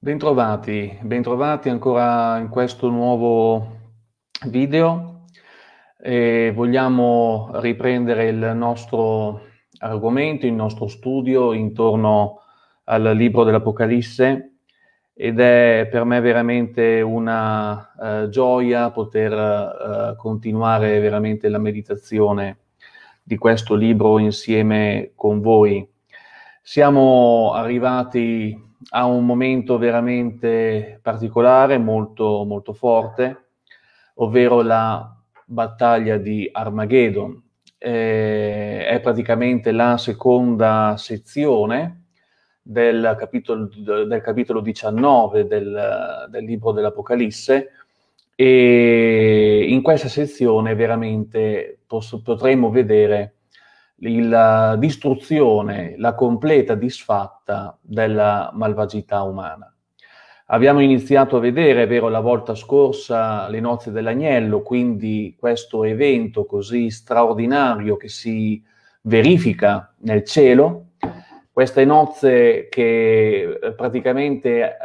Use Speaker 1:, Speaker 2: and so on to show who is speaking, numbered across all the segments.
Speaker 1: Bentrovati, bentrovati ancora in questo nuovo video. E vogliamo riprendere il nostro argomento, il nostro studio intorno al libro dell'Apocalisse ed è per me veramente una eh, gioia poter eh, continuare veramente la meditazione di questo libro insieme con voi. Siamo arrivati ha un momento veramente particolare, molto, molto forte, ovvero la battaglia di Armageddon. Eh, è praticamente la seconda sezione del capitolo, del capitolo 19 del, del libro dell'Apocalisse e in questa sezione veramente posso, potremo vedere la eh, distruzione, la completa disfatta della malvagità umana. Abbiamo iniziato a vedere, è vero, la volta scorsa le nozze dell'agnello, quindi questo evento così straordinario che si verifica nel cielo, queste nozze che eh, praticamente eh,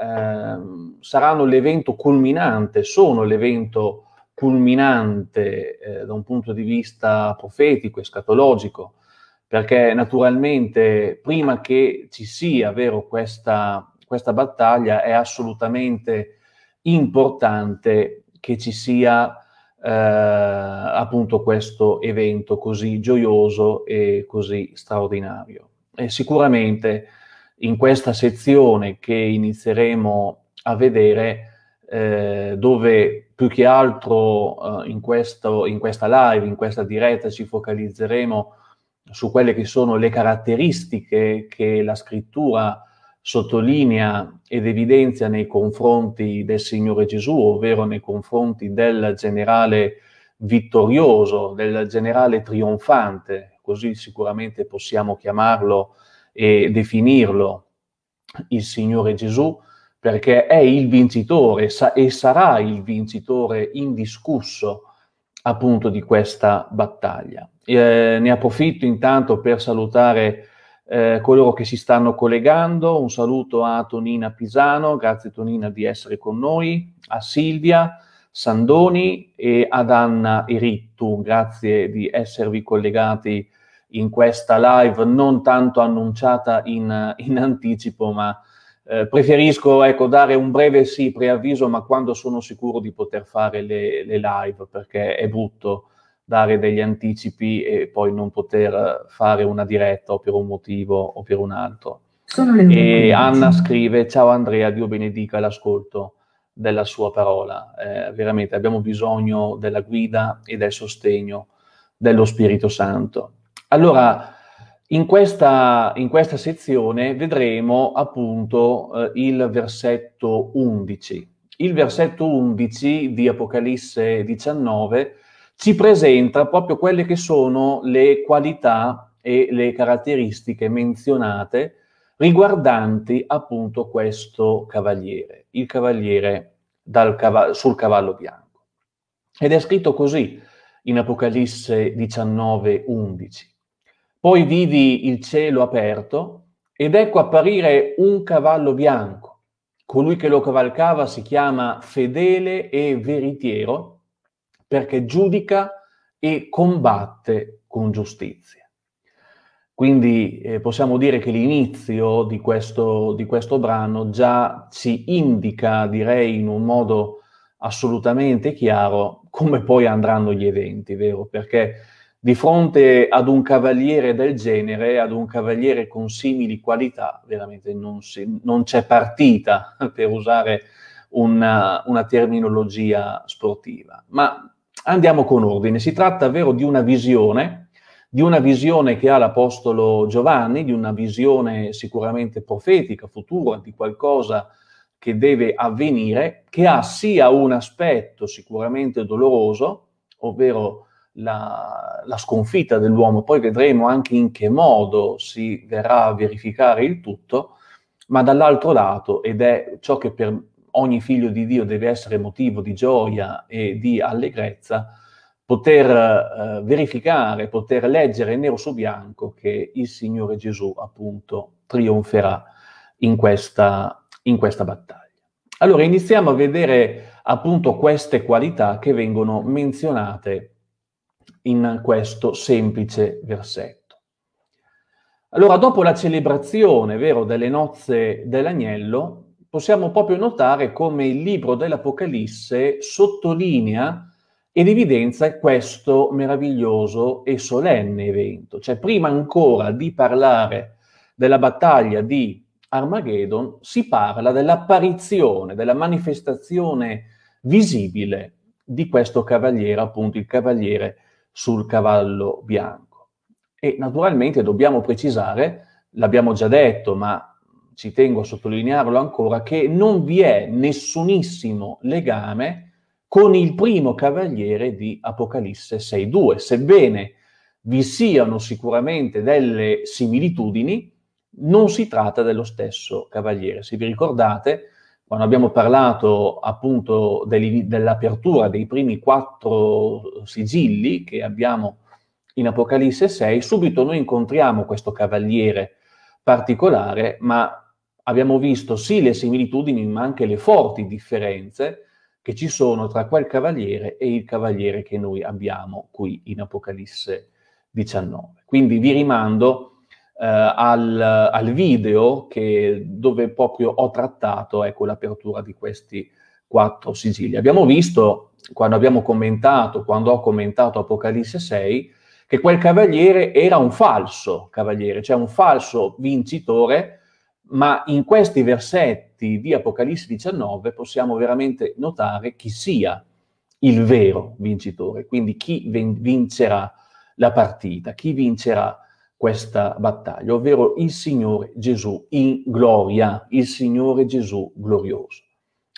Speaker 1: saranno l'evento culminante, sono l'evento culminante eh, da un punto di vista profetico, e escatologico, perché naturalmente prima che ci sia vero, questa, questa battaglia è assolutamente importante che ci sia eh, appunto questo evento così gioioso e così straordinario. E sicuramente in questa sezione che inizieremo a vedere, eh, dove più che altro eh, in, questo, in questa live, in questa diretta ci focalizzeremo su quelle che sono le caratteristiche che la scrittura sottolinea ed evidenzia nei confronti del Signore Gesù, ovvero nei confronti del generale vittorioso, del generale trionfante, così sicuramente possiamo chiamarlo e definirlo il Signore Gesù, perché è il vincitore e sarà il vincitore indiscusso appunto di questa battaglia. Eh, ne approfitto intanto per salutare eh, coloro che si stanno collegando. Un saluto a Tonina Pisano, grazie Tonina di essere con noi, a Silvia Sandoni e ad Anna Irittu, grazie di esservi collegati in questa live non tanto annunciata in, in anticipo, ma eh, preferisco ecco, dare un breve sì, preavviso, ma quando sono sicuro di poter fare le, le live, perché è brutto dare degli anticipi e poi non poter fare una diretta o per un motivo o per un altro. E Anna scrive: Ciao Andrea, Dio benedica l'ascolto della sua parola. Eh, veramente abbiamo bisogno della guida e del sostegno dello Spirito Santo. Allora, in questa, in questa sezione vedremo appunto eh, il versetto 11. Il versetto 11 di Apocalisse 19 ci presenta proprio quelle che sono le qualità e le caratteristiche menzionate riguardanti appunto questo cavaliere, il cavaliere cavallo, sul cavallo bianco. Ed è scritto così in Apocalisse 19, 11. Poi vidi il cielo aperto ed ecco apparire un cavallo bianco. Colui che lo cavalcava si chiama fedele e veritiero perché giudica e combatte con giustizia. Quindi eh, possiamo dire che l'inizio di questo, di questo, brano già ci indica, direi in un modo assolutamente chiaro, come poi andranno gli eventi, vero? Perché di fronte ad un cavaliere del genere, ad un cavaliere con simili qualità, veramente non, si, non c'è partita, per usare una, una terminologia sportiva. Ma andiamo con ordine. Si tratta davvero di una visione, di una visione che ha l'Apostolo Giovanni, di una visione sicuramente profetica, futura, di qualcosa che deve avvenire, che ha sia un aspetto sicuramente doloroso, ovvero la, la sconfitta dell'uomo, poi vedremo anche in che modo si verrà a verificare il tutto, ma dall'altro lato, ed è ciò che per ogni figlio di Dio deve essere motivo di gioia e di allegrezza, poter eh, verificare, poter leggere nero su bianco che il Signore Gesù appunto trionferà in questa, in questa battaglia. Allora iniziamo a vedere appunto queste qualità che vengono menzionate in questo semplice versetto. Allora, dopo la celebrazione, vero, delle nozze dell'agnello, possiamo proprio notare come il libro dell'Apocalisse sottolinea ed evidenzia questo meraviglioso e solenne evento. Cioè, prima ancora di parlare della battaglia di Armageddon, si parla dell'apparizione, della manifestazione visibile di questo cavaliere, appunto il cavaliere sul cavallo bianco. E naturalmente dobbiamo precisare, l'abbiamo già detto, ma ci tengo a sottolinearlo ancora, che non vi è nessunissimo legame con il primo cavaliere di Apocalisse 6.2, sebbene vi siano sicuramente delle similitudini, non si tratta dello stesso cavaliere. Se vi ricordate, quando abbiamo parlato appunto dell'apertura dei primi quattro sigilli che abbiamo in Apocalisse 6, subito noi incontriamo questo cavaliere particolare, ma abbiamo visto sì le similitudini, ma anche le forti differenze che ci sono tra quel cavaliere e il cavaliere che noi abbiamo qui in Apocalisse 19. Quindi vi rimando eh, al, al, video che, dove proprio ho trattato ecco, l'apertura di questi quattro sigilli. Abbiamo visto, quando abbiamo commentato, quando ho commentato Apocalisse 6, che quel cavaliere era un falso cavaliere, cioè un falso vincitore, ma in questi versetti di Apocalisse 19 possiamo veramente notare chi sia il vero vincitore, quindi chi vincerà la partita, chi vincerà questa battaglia, ovvero il Signore Gesù in gloria, il Signore Gesù glorioso.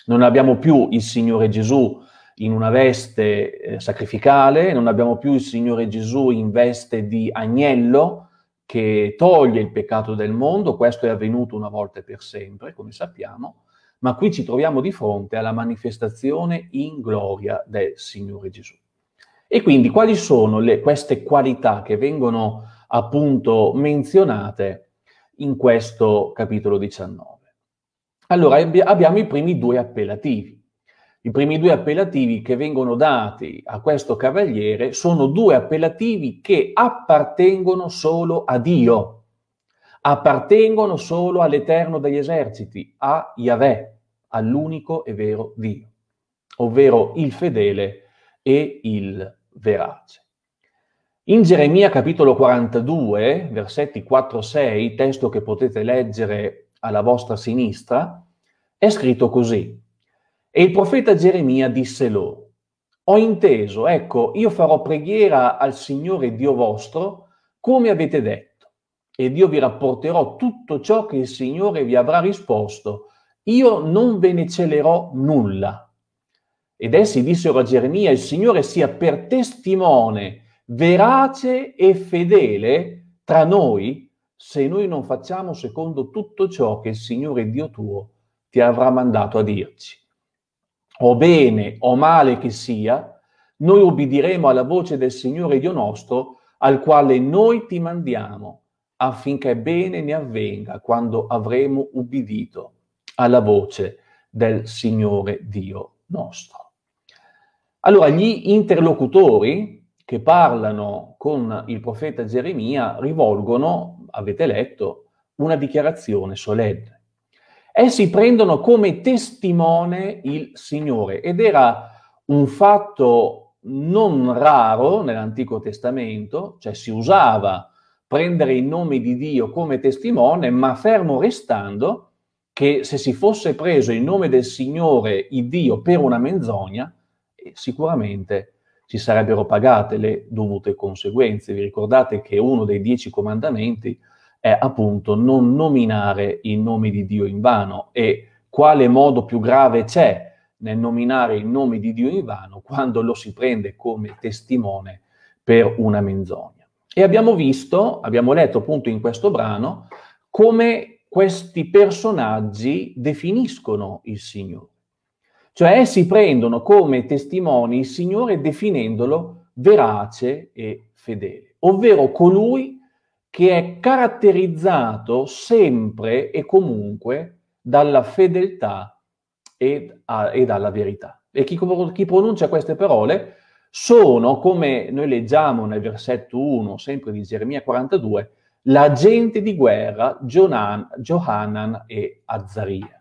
Speaker 1: Non abbiamo più il Signore Gesù in una veste eh, sacrificale, non abbiamo più il Signore Gesù in veste di agnello che toglie il peccato del mondo, questo è avvenuto una volta e per sempre, come sappiamo, ma qui ci troviamo di fronte alla manifestazione in gloria del Signore Gesù. E quindi quali sono le, queste qualità che vengono appunto menzionate in questo capitolo 19. Allora abbiamo i primi due appellativi. I primi due appellativi che vengono dati a questo cavaliere sono due appellativi che appartengono solo a Dio, appartengono solo all'Eterno degli eserciti, a Yahweh, all'unico e vero Dio, ovvero il fedele e il verace. In Geremia capitolo 42, versetti 4-6, testo che potete leggere alla vostra sinistra, è scritto così. E il profeta Geremia disse loro, ho inteso, ecco, io farò preghiera al Signore Dio vostro, come avete detto, ed io vi rapporterò tutto ciò che il Signore vi avrà risposto. Io non ve ne celerò nulla. Ed essi dissero a Geremia, il Signore sia per testimone, verace e fedele tra noi se noi non facciamo secondo tutto ciò che il Signore Dio tuo ti avrà mandato a dirci. O bene o male che sia, noi obbediremo alla voce del Signore Dio nostro, al quale noi ti mandiamo, affinché bene ne avvenga quando avremo ubbidito alla voce del Signore Dio nostro. Allora, gli interlocutori che parlano con il profeta Geremia rivolgono, avete letto, una dichiarazione solenne. Essi prendono come testimone il Signore ed era un fatto non raro nell'Antico Testamento, cioè si usava prendere il nome di Dio come testimone, ma fermo restando che se si fosse preso il nome del Signore, il Dio, per una menzogna, eh, sicuramente ci sarebbero pagate le dovute conseguenze. Vi ricordate che uno dei dieci comandamenti è appunto non nominare il nome di Dio in vano e quale modo più grave c'è nel nominare il nome di Dio in vano quando lo si prende come testimone per una menzogna. E abbiamo visto, abbiamo letto appunto in questo brano, come questi personaggi definiscono il Signore. Cioè si prendono come testimoni il Signore definendolo verace e fedele, ovvero colui che è caratterizzato sempre e comunque dalla fedeltà e, a, e dalla verità. E chi, chi pronuncia queste parole sono, come noi leggiamo nel versetto 1, sempre di Geremia 42, la gente di guerra Jonan, Johanan e Azzaria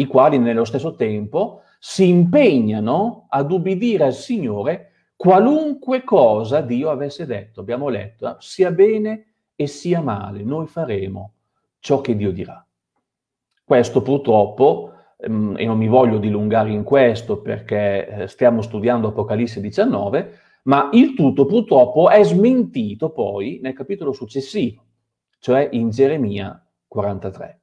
Speaker 1: i quali nello stesso tempo si impegnano ad ubbidire al Signore qualunque cosa Dio avesse detto. Abbiamo letto, eh, sia bene e sia male, noi faremo ciò che Dio dirà. Questo purtroppo, mm, e non mi voglio dilungare in questo perché eh, stiamo studiando Apocalisse 19, ma il tutto purtroppo è smentito poi nel capitolo successivo, cioè in Geremia 43.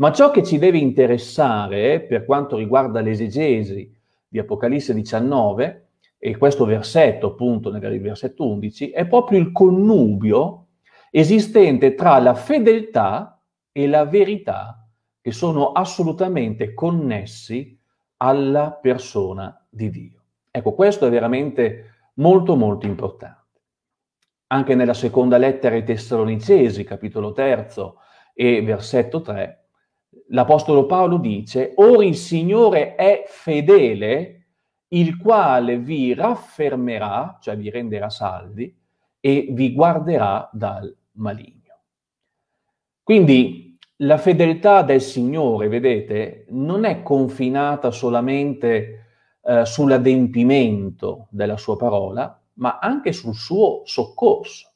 Speaker 1: Ma ciò che ci deve interessare per quanto riguarda l'esegesi di Apocalisse 19 e questo versetto, appunto, nel versetto 11, è proprio il connubio esistente tra la fedeltà e la verità che sono assolutamente connessi alla persona di Dio. Ecco, questo è veramente molto molto importante. Anche nella seconda lettera ai Tessalonicesi, capitolo 3 e versetto 3, l'Apostolo Paolo dice, ora il Signore è fedele, il quale vi raffermerà, cioè vi renderà saldi, e vi guarderà dal maligno. Quindi la fedeltà del Signore, vedete, non è confinata solamente eh, sull'adempimento della sua parola, ma anche sul suo soccorso,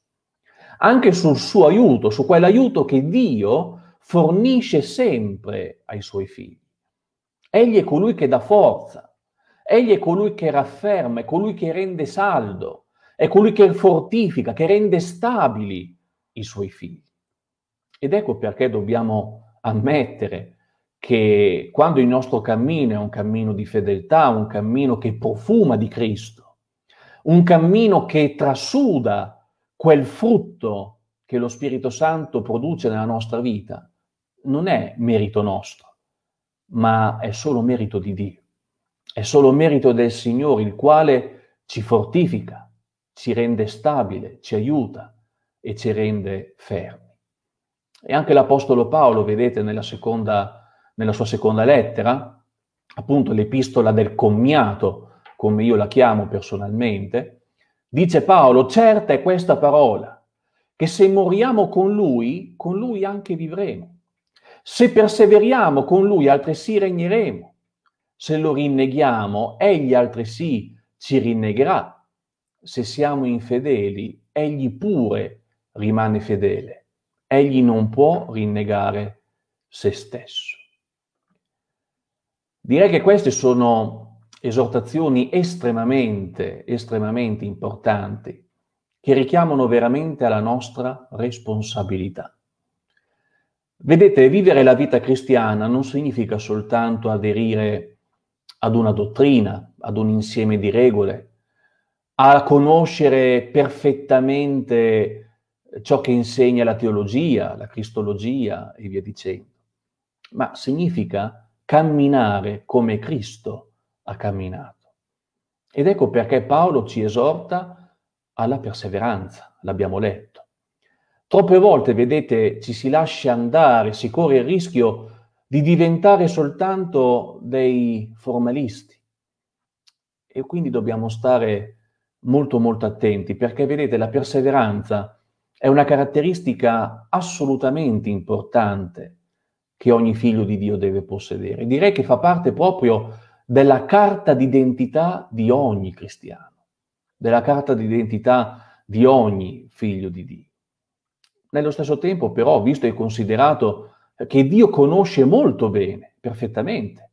Speaker 1: anche sul suo aiuto, su quell'aiuto che Dio ha fornisce sempre ai suoi figli. Egli è colui che dà forza, egli è colui che rafferma, è colui che rende saldo, è colui che fortifica, che rende stabili i suoi figli. Ed ecco perché dobbiamo ammettere che quando il nostro cammino è un cammino di fedeltà, un cammino che profuma di Cristo, un cammino che trasuda quel frutto che lo Spirito Santo produce nella nostra vita, non è merito nostro, ma è solo merito di Dio. È solo merito del Signore, il quale ci fortifica, ci rende stabile, ci aiuta e ci rende fermi. E anche l'Apostolo Paolo, vedete nella, seconda, nella sua seconda lettera, appunto l'epistola del commiato, come io la chiamo personalmente, dice Paolo, certa è questa parola, che se moriamo con lui, con lui anche vivremo. Se perseveriamo con lui, altresì regneremo. Se lo rinneghiamo, egli altresì ci rinnegherà. Se siamo infedeli, egli pure rimane fedele. Egli non può rinnegare se stesso. Direi che queste sono esortazioni estremamente, estremamente importanti che richiamano veramente alla nostra responsabilità. Vedete, vivere la vita cristiana non significa soltanto aderire ad una dottrina, ad un insieme di regole, a conoscere perfettamente ciò che insegna la teologia, la cristologia e via dicendo, ma significa camminare come Cristo ha camminato. Ed ecco perché Paolo ci esorta alla perseveranza, l'abbiamo letto Troppe volte, vedete, ci si lascia andare, si corre il rischio di diventare soltanto dei formalisti. E quindi dobbiamo stare molto molto attenti, perché vedete, la perseveranza è una caratteristica assolutamente importante che ogni figlio di Dio deve possedere. Direi che fa parte proprio della carta d'identità di ogni cristiano, della carta d'identità di ogni figlio di Dio. Nello stesso tempo, però, visto e considerato che Dio conosce molto bene, perfettamente,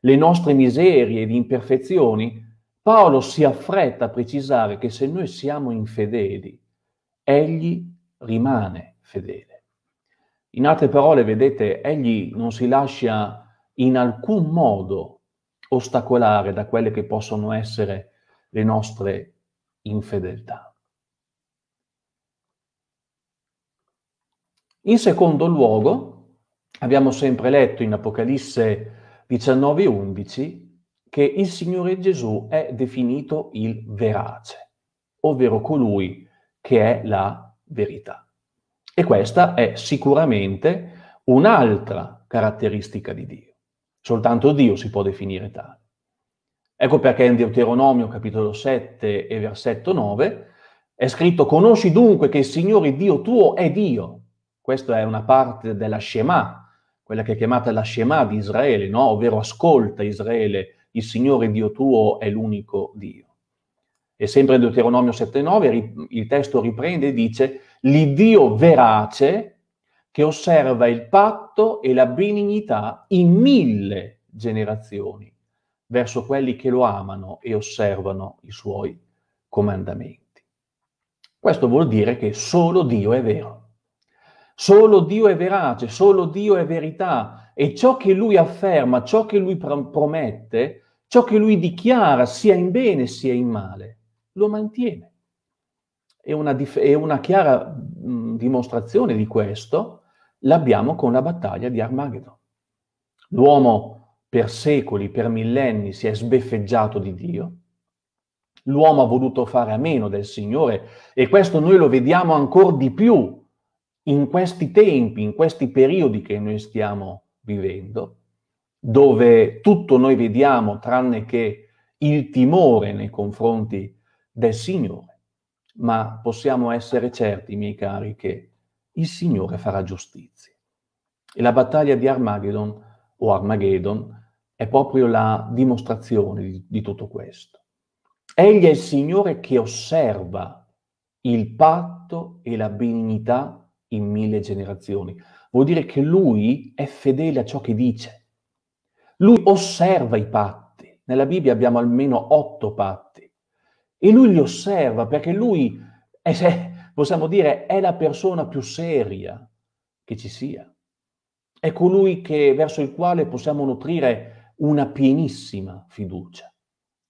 Speaker 1: le nostre miserie ed imperfezioni, Paolo si affretta a precisare che se noi siamo infedeli, egli rimane fedele. In altre parole, vedete, egli non si lascia in alcun modo ostacolare da quelle che possono essere le nostre infedeltà. In secondo luogo, abbiamo sempre letto in Apocalisse 19:11 che il Signore Gesù è definito il verace, ovvero colui che è la verità. E questa è sicuramente un'altra caratteristica di Dio. Soltanto Dio si può definire tale. Ecco perché in Deuteronomio capitolo 7 e versetto 9 è scritto conosci dunque che il Signore Dio tuo è Dio, questa è una parte della Shema, quella che è chiamata la Shema di Israele, no? ovvero ascolta Israele, il Signore Dio tuo è l'unico Dio. E sempre in Deuteronomio 7,9 il testo riprende e dice l'Iddio verace che osserva il patto e la benignità in mille generazioni verso quelli che lo amano e osservano i suoi comandamenti. Questo vuol dire che solo Dio è vero. Solo Dio è verace, solo Dio è verità e ciò che lui afferma, ciò che lui pr- promette, ciò che lui dichiara sia in bene sia in male, lo mantiene. E una, dif- e una chiara mh, dimostrazione di questo l'abbiamo con la battaglia di Armageddon. L'uomo per secoli, per millenni si è sbeffeggiato di Dio, l'uomo ha voluto fare a meno del Signore e questo noi lo vediamo ancora di più in questi tempi, in questi periodi che noi stiamo vivendo, dove tutto noi vediamo tranne che il timore nei confronti del Signore, ma possiamo essere certi, miei cari, che il Signore farà giustizia. E la battaglia di Armageddon o Armageddon è proprio la dimostrazione di, di tutto questo. Egli è il Signore che osserva il patto e la benignità in mille generazioni. Vuol dire che lui è fedele a ciò che dice. Lui osserva i patti. Nella Bibbia abbiamo almeno otto patti. E lui li osserva perché lui, è, possiamo dire, è la persona più seria che ci sia. È colui che, verso il quale possiamo nutrire una pienissima fiducia.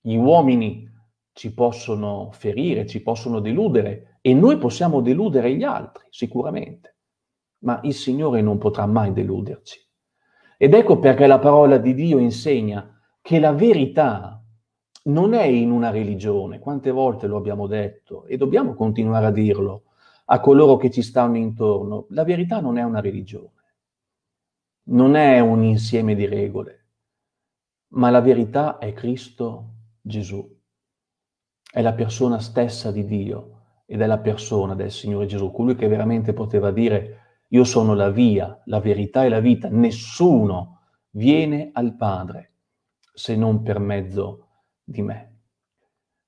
Speaker 1: Gli uomini ci possono ferire, ci possono deludere, e noi possiamo deludere gli altri, sicuramente, ma il Signore non potrà mai deluderci. Ed ecco perché la parola di Dio insegna che la verità non è in una religione, quante volte lo abbiamo detto e dobbiamo continuare a dirlo a coloro che ci stanno intorno, la verità non è una religione, non è un insieme di regole, ma la verità è Cristo Gesù, è la persona stessa di Dio e della persona del Signore Gesù, colui che veramente poteva dire io sono la via, la verità e la vita, nessuno viene al Padre se non per mezzo di me.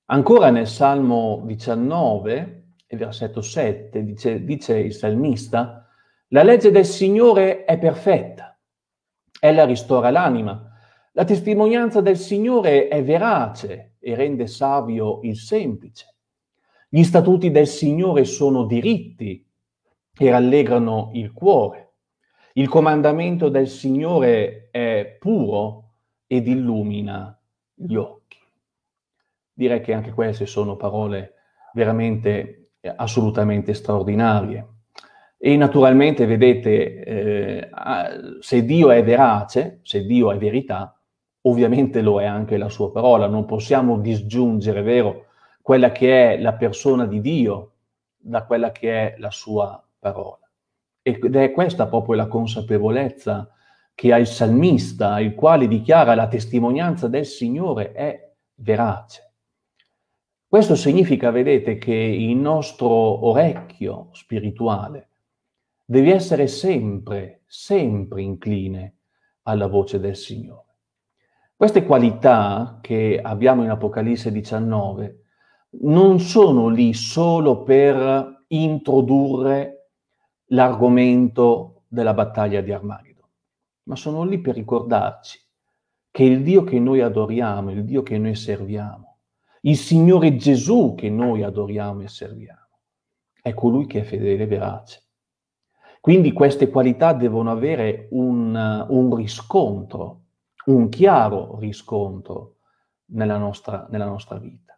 Speaker 1: Ancora nel Salmo 19, versetto 7, dice, dice il salmista, la legge del Signore è perfetta, ella ristora l'anima. La testimonianza del Signore è verace e rende savio il semplice. Gli statuti del Signore sono diritti e rallegrano il cuore. Il comandamento del Signore è puro ed illumina gli occhi. Direi che anche queste sono parole veramente eh, assolutamente straordinarie. E naturalmente, vedete, eh, se Dio è verace, se Dio è verità, ovviamente lo è anche la sua parola, non possiamo disgiungere, vero? quella che è la persona di Dio da quella che è la sua parola. Ed è questa proprio la consapevolezza che ha il salmista, il quale dichiara la testimonianza del Signore è verace. Questo significa, vedete, che il nostro orecchio spirituale deve essere sempre, sempre incline alla voce del Signore. Queste qualità che abbiamo in Apocalisse 19 non sono lì solo per introdurre l'argomento della battaglia di Armageddon, ma sono lì per ricordarci che il Dio che noi adoriamo, il Dio che noi serviamo, il Signore Gesù che noi adoriamo e serviamo, è colui che è fedele e verace. Quindi queste qualità devono avere un, un riscontro, un chiaro riscontro nella nostra, nella nostra vita.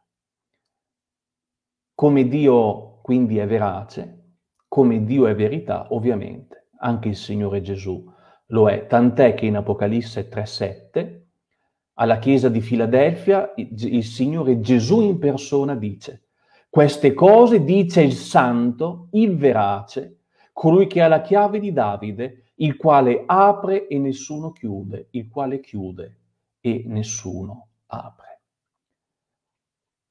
Speaker 1: Come Dio quindi è verace, come Dio è verità, ovviamente, anche il Signore Gesù lo è, tant'è che in Apocalisse 3:7 alla chiesa di Filadelfia il Signore Gesù in persona dice: queste cose dice il santo, il verace, colui che ha la chiave di Davide, il quale apre e nessuno chiude, il quale chiude e nessuno apre.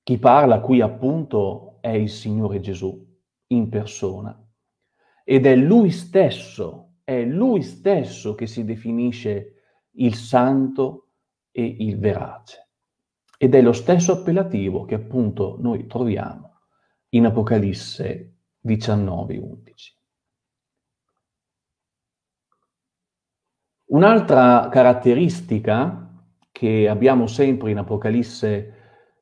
Speaker 1: Chi parla qui appunto è il Signore Gesù in persona ed è Lui stesso, è Lui stesso che si definisce il santo e il verace. Ed è lo stesso appellativo che appunto noi troviamo in Apocalisse 19:11. Un'altra caratteristica che abbiamo sempre in Apocalisse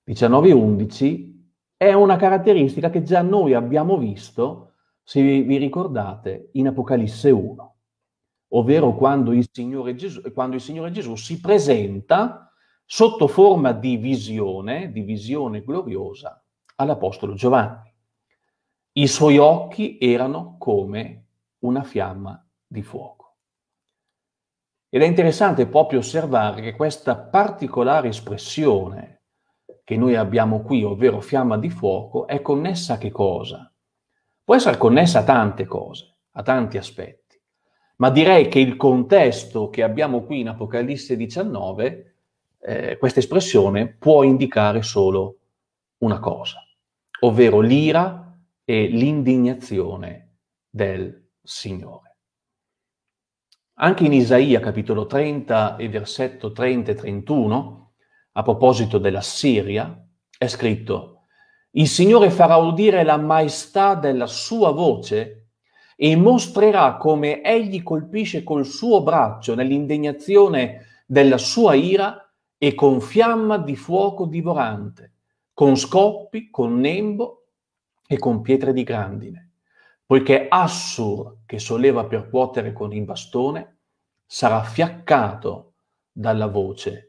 Speaker 1: 19:11 è una caratteristica che già noi abbiamo visto, se vi ricordate, in Apocalisse 1, ovvero mm. quando il Signore Gesù, quando il Signore Gesù si presenta sotto forma di visione, di visione gloriosa, all'Apostolo Giovanni. I suoi occhi erano come una fiamma di fuoco. Ed è interessante proprio osservare che questa particolare espressione che noi abbiamo qui, ovvero fiamma di fuoco, è connessa a che cosa? Può essere connessa a tante cose, a tanti aspetti, ma direi che il contesto che abbiamo qui in Apocalisse 19, eh, questa espressione può indicare solo una cosa, ovvero l'ira e l'indignazione del Signore. Anche in Isaia capitolo 30 e versetto 30 e 31 a proposito della Siria, è scritto, il Signore farà udire la maestà della sua voce e mostrerà come egli colpisce col suo braccio nell'indegnazione della sua ira e con fiamma di fuoco divorante, con scoppi, con nembo e con pietre di grandine, poiché Assur, che soleva percuotere con il bastone, sarà fiaccato dalla voce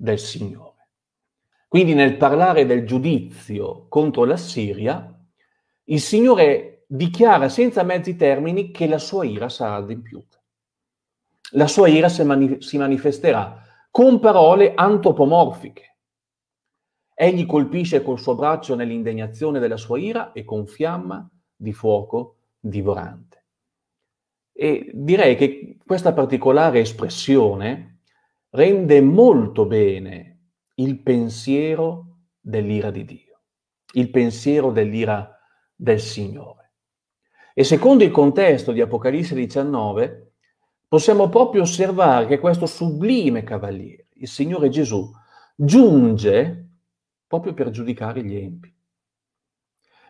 Speaker 1: del Signore. Quindi nel parlare del giudizio contro la Siria, il Signore dichiara senza mezzi termini che la sua ira sarà adempiuta. La sua ira si manifesterà con parole antropomorfiche. Egli colpisce col suo braccio nell'indegnazione della sua ira e con fiamma di fuoco divorante. E direi che questa particolare espressione rende molto bene il pensiero dell'ira di Dio, il pensiero dell'ira del Signore. E secondo il contesto di Apocalisse 19, possiamo proprio osservare che questo sublime cavaliere, il Signore Gesù, giunge proprio per giudicare gli empi.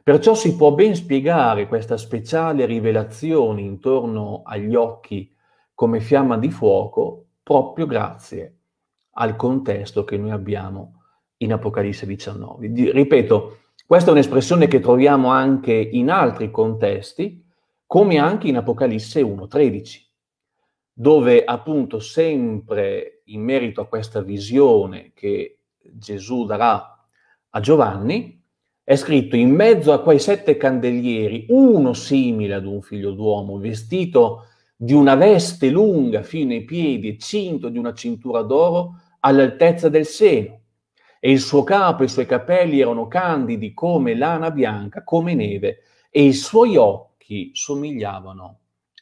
Speaker 1: Perciò si può ben spiegare questa speciale rivelazione intorno agli occhi come fiamma di fuoco proprio grazie al contesto che noi abbiamo in Apocalisse 19. Ripeto, questa è un'espressione che troviamo anche in altri contesti, come anche in Apocalisse 1.13, dove appunto sempre in merito a questa visione che Gesù darà a Giovanni, è scritto in mezzo a quei sette candelieri, uno simile ad un figlio d'uomo, vestito di una veste lunga fino ai piedi e cinto di una cintura d'oro all'altezza del seno. E il suo capo e i suoi capelli erano candidi come lana bianca, come neve, e i suoi occhi somigliavano,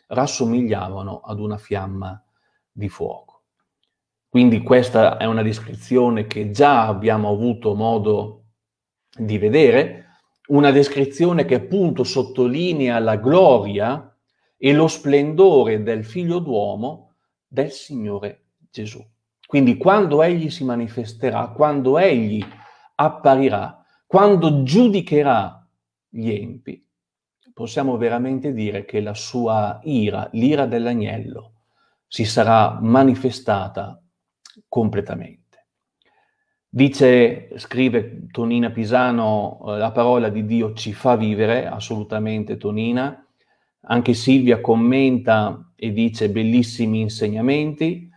Speaker 1: rassomigliavano ad una fiamma di fuoco. Quindi questa è una descrizione che già abbiamo avuto modo di vedere, una descrizione che appunto sottolinea la gloria e lo splendore del figlio d'uomo del Signore Gesù. Quindi quando egli si manifesterà, quando egli apparirà, quando giudicherà gli empi, possiamo veramente dire che la sua ira, l'ira dell'agnello, si sarà manifestata completamente. Dice, scrive Tonina Pisano, eh, la parola di Dio ci fa vivere, assolutamente Tonina, anche Silvia commenta e dice bellissimi insegnamenti.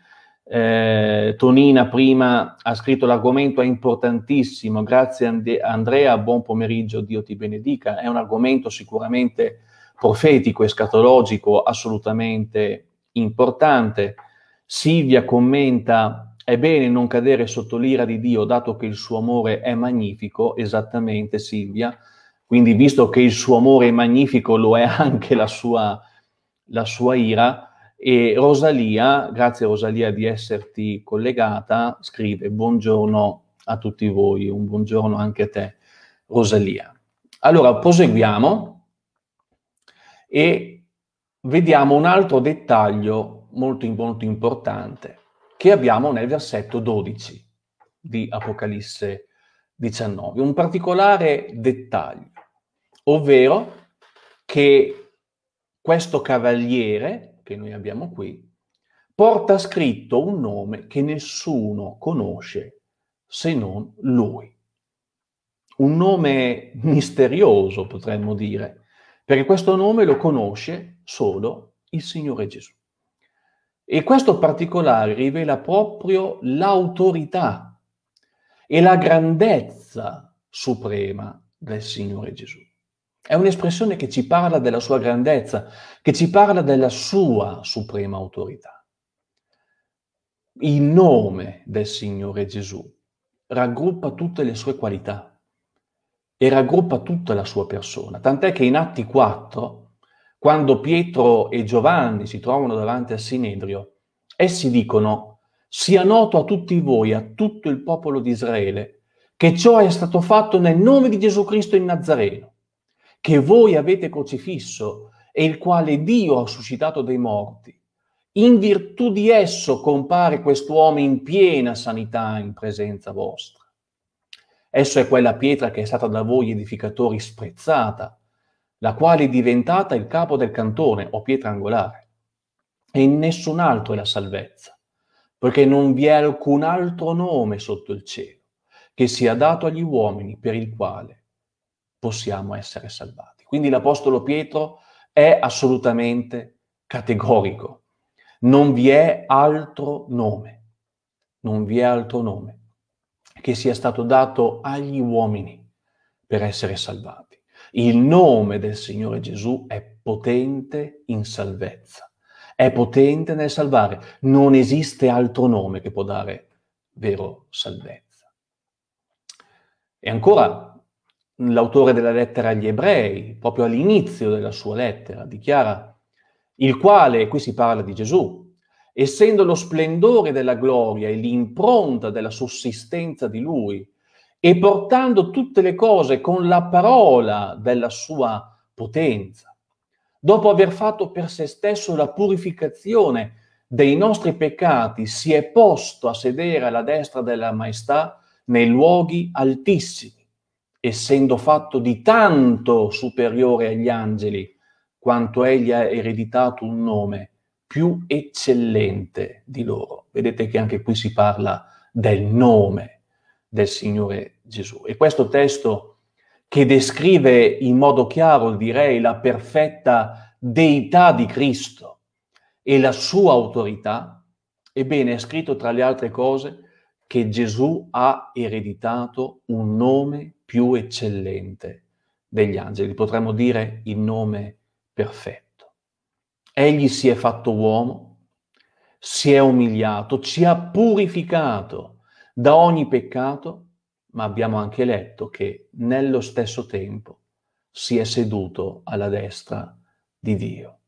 Speaker 1: Eh, Tonina prima ha scritto l'argomento è importantissimo, grazie And- Andrea, buon pomeriggio, Dio ti benedica. È un argomento sicuramente profetico, e scatologico, assolutamente importante. Silvia commenta è bene non cadere sotto l'ira di Dio, dato che il suo amore è magnifico, esattamente Silvia, quindi, visto che il suo amore è magnifico, lo è anche la sua, la sua ira. E Rosalia, grazie Rosalia di esserti collegata, scrive buongiorno a tutti voi, un buongiorno anche a te, Rosalia. Allora, proseguiamo e vediamo un altro dettaglio molto, molto importante che abbiamo nel versetto 12 di Apocalisse 19, un particolare dettaglio ovvero che questo cavaliere che noi abbiamo qui porta scritto un nome che nessuno conosce se non lui. Un nome misterioso, potremmo dire, perché questo nome lo conosce solo il Signore Gesù. E questo particolare rivela proprio l'autorità e la grandezza suprema del Signore Gesù. È un'espressione che ci parla della sua grandezza, che ci parla della sua suprema autorità. Il nome del Signore Gesù raggruppa tutte le sue qualità e raggruppa tutta la sua persona, tant'è che in Atti 4, quando Pietro e Giovanni si trovano davanti al Sinedrio, essi dicono, sia noto a tutti voi, a tutto il popolo di Israele, che ciò è stato fatto nel nome di Gesù Cristo in Nazareno che voi avete crocifisso e il quale Dio ha suscitato dei morti. In virtù di esso compare quest'uomo in piena sanità in presenza vostra. Esso è quella pietra che è stata da voi edificatori sprezzata, la quale è diventata il capo del cantone o pietra angolare. E in nessun altro è la salvezza, perché non vi è alcun altro nome sotto il cielo che sia dato agli uomini per il quale possiamo essere salvati. Quindi l'Apostolo Pietro è assolutamente categorico. Non vi è altro nome, non vi è altro nome che sia stato dato agli uomini per essere salvati. Il nome del Signore Gesù è potente in salvezza, è potente nel salvare. Non esiste altro nome che può dare vero salvezza. E ancora l'autore della lettera agli ebrei, proprio all'inizio della sua lettera, dichiara, il quale, qui si parla di Gesù, essendo lo splendore della gloria e l'impronta della sussistenza di lui, e portando tutte le cose con la parola della sua potenza, dopo aver fatto per se stesso la purificazione dei nostri peccati, si è posto a sedere alla destra della maestà nei luoghi altissimi essendo fatto di tanto superiore agli angeli, quanto egli ha ereditato un nome più eccellente di loro. Vedete che anche qui si parla del nome del Signore Gesù. E questo testo che descrive in modo chiaro, direi, la perfetta deità di Cristo e la sua autorità, ebbene è scritto tra le altre cose che Gesù ha ereditato un nome più eccellente degli angeli, potremmo dire il nome perfetto. Egli si è fatto uomo, si è umiliato, ci ha purificato da ogni peccato, ma abbiamo anche letto che nello stesso tempo si è seduto alla destra di Dio.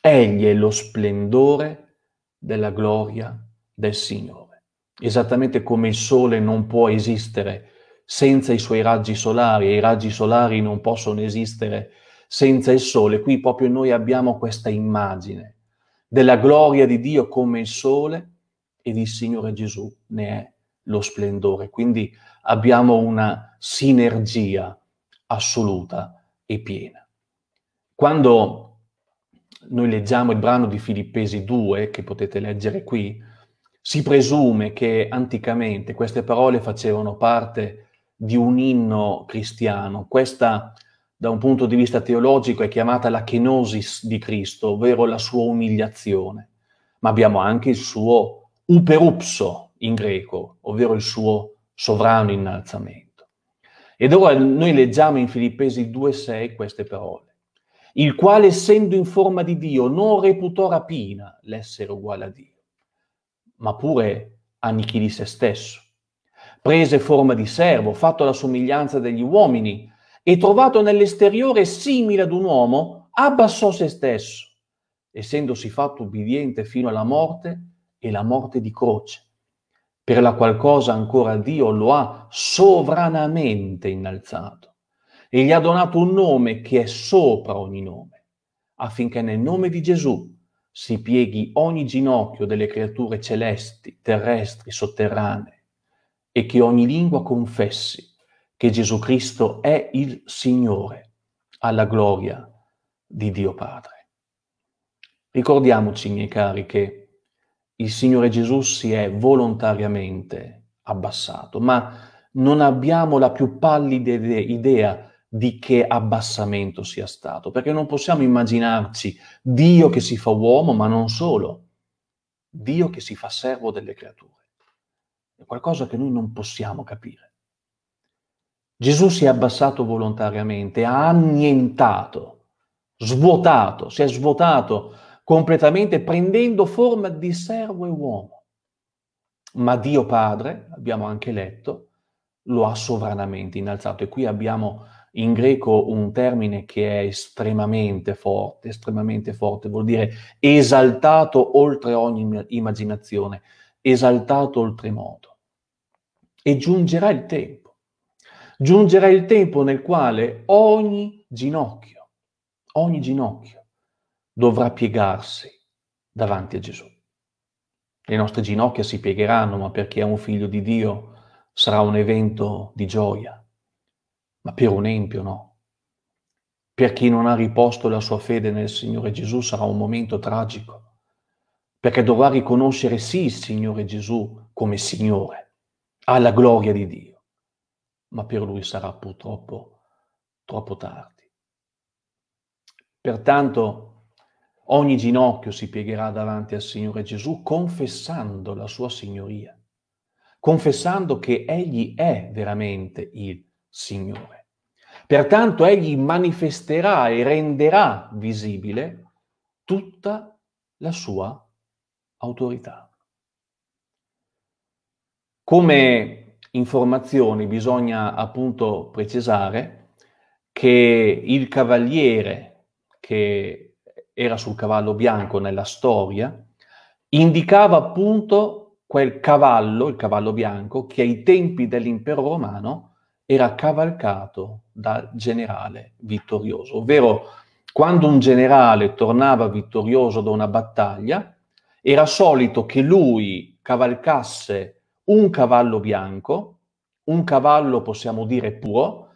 Speaker 1: Egli è lo splendore della gloria del Signore esattamente come il Sole non può esistere senza i suoi raggi solari e i raggi solari non possono esistere senza il Sole, qui proprio noi abbiamo questa immagine della gloria di Dio come il Sole e il Signore Gesù ne è lo splendore. Quindi abbiamo una sinergia assoluta e piena. Quando noi leggiamo il brano di Filippesi 2, che potete leggere qui, si presume che anticamente queste parole facevano parte di un inno cristiano. Questa, da un punto di vista teologico, è chiamata la kenosis di Cristo, ovvero la sua umiliazione. Ma abbiamo anche il suo uperupso in greco, ovvero il suo sovrano innalzamento. Ed ora noi leggiamo in Filippesi 2,6 queste parole. Il quale, essendo in forma di Dio, non reputò rapina l'essere uguale a Dio ma pure annichilì se stesso. Prese forma di servo, fatto alla somiglianza degli uomini, e trovato nell'esteriore simile ad un uomo, abbassò se stesso, essendosi fatto ubbidiente fino alla morte e la morte di croce, per la qual cosa ancora Dio lo ha sovranamente innalzato e gli ha donato un nome che è sopra ogni nome, affinché nel nome di Gesù si pieghi ogni ginocchio delle creature celesti, terrestri, sotterranee, e che ogni lingua confessi che Gesù Cristo è il Signore, alla gloria di Dio Padre. Ricordiamoci, miei cari, che il Signore Gesù si è volontariamente abbassato, ma non abbiamo la più pallida idea di che abbassamento sia stato, perché non possiamo immaginarci Dio che si fa uomo, ma non solo, Dio che si fa servo delle creature. È qualcosa che noi non possiamo capire. Gesù si è abbassato volontariamente, ha annientato, svuotato, si è svuotato completamente prendendo forma di servo e uomo. Ma Dio Padre, abbiamo anche letto, lo ha sovranamente innalzato e qui abbiamo in greco un termine che è estremamente forte, estremamente forte, vuol dire esaltato oltre ogni immaginazione, esaltato oltremodo. E giungerà il tempo, giungerà il tempo nel quale ogni ginocchio, ogni ginocchio dovrà piegarsi davanti a Gesù. Le nostre ginocchia si piegheranno, ma perché è un figlio di Dio sarà un evento di gioia, ma per un empio no. Per chi non ha riposto la sua fede nel Signore Gesù sarà un momento tragico, perché dovrà riconoscere sì il Signore Gesù come Signore, alla gloria di Dio, ma per lui sarà purtroppo troppo tardi. Pertanto ogni ginocchio si piegherà davanti al Signore Gesù confessando la sua signoria, confessando che Egli è veramente il Signore. Pertanto egli manifesterà e renderà visibile tutta la sua autorità. Come informazioni bisogna appunto precisare che il cavaliere che era sul cavallo bianco nella storia indicava appunto quel cavallo, il cavallo bianco, che ai tempi dell'impero romano era cavalcato dal generale vittorioso, ovvero quando un generale tornava vittorioso da una battaglia, era solito che lui cavalcasse un cavallo bianco, un cavallo possiamo dire puro,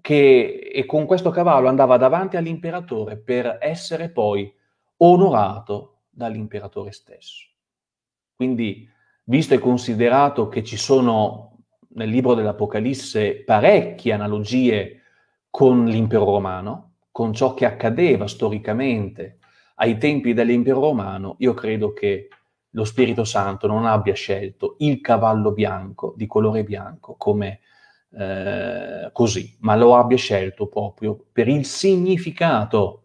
Speaker 1: che, e con questo cavallo andava davanti all'imperatore per essere poi onorato dall'imperatore stesso. Quindi, visto e considerato che ci sono nel libro dell'Apocalisse parecchie analogie con l'impero romano, con ciò che accadeva storicamente ai tempi dell'impero romano, io credo che lo Spirito Santo non abbia scelto il cavallo bianco, di colore bianco, come eh, così, ma lo abbia scelto proprio per il significato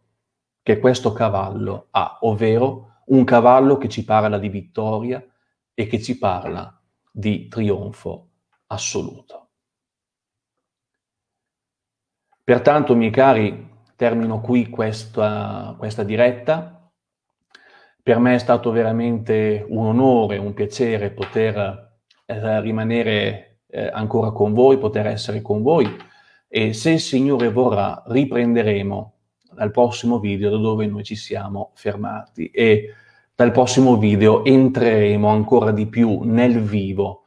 Speaker 1: che questo cavallo ha, ovvero un cavallo che ci parla di vittoria e che ci parla di trionfo assoluto. Pertanto, miei cari, termino qui questa, questa diretta. Per me è stato veramente un onore, un piacere poter eh, rimanere eh, ancora con voi, poter essere con voi e se il Signore vorrà riprenderemo dal prossimo video da dove noi ci siamo fermati e dal prossimo video entreremo ancora di più nel vivo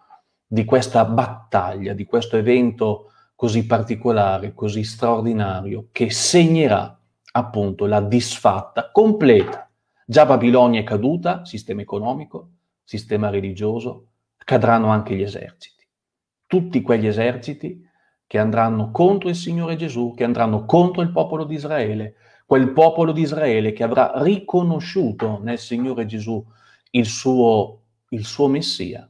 Speaker 1: di questa battaglia, di questo evento così particolare, così straordinario, che segnerà appunto la disfatta completa. Già Babilonia è caduta, sistema economico, sistema religioso, cadranno anche gli eserciti. Tutti quegli eserciti che andranno contro il Signore Gesù, che andranno contro il popolo di Israele, quel popolo di Israele che avrà riconosciuto nel Signore Gesù il suo, il suo Messia,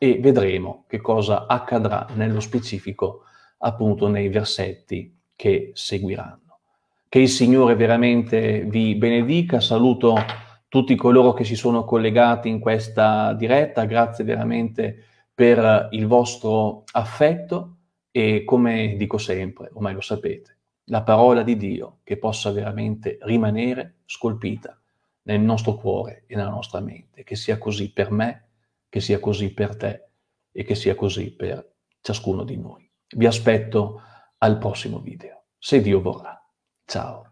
Speaker 1: e vedremo che cosa accadrà nello specifico appunto nei versetti che seguiranno. Che il Signore veramente vi benedica, saluto tutti coloro che si sono collegati in questa diretta, grazie veramente per il vostro affetto e come dico sempre, ormai lo sapete, la parola di Dio che possa veramente rimanere scolpita nel nostro cuore e nella nostra mente, che sia così per me che sia così per te e che sia così per ciascuno di noi. Vi aspetto al prossimo video, se Dio vorrà. Ciao.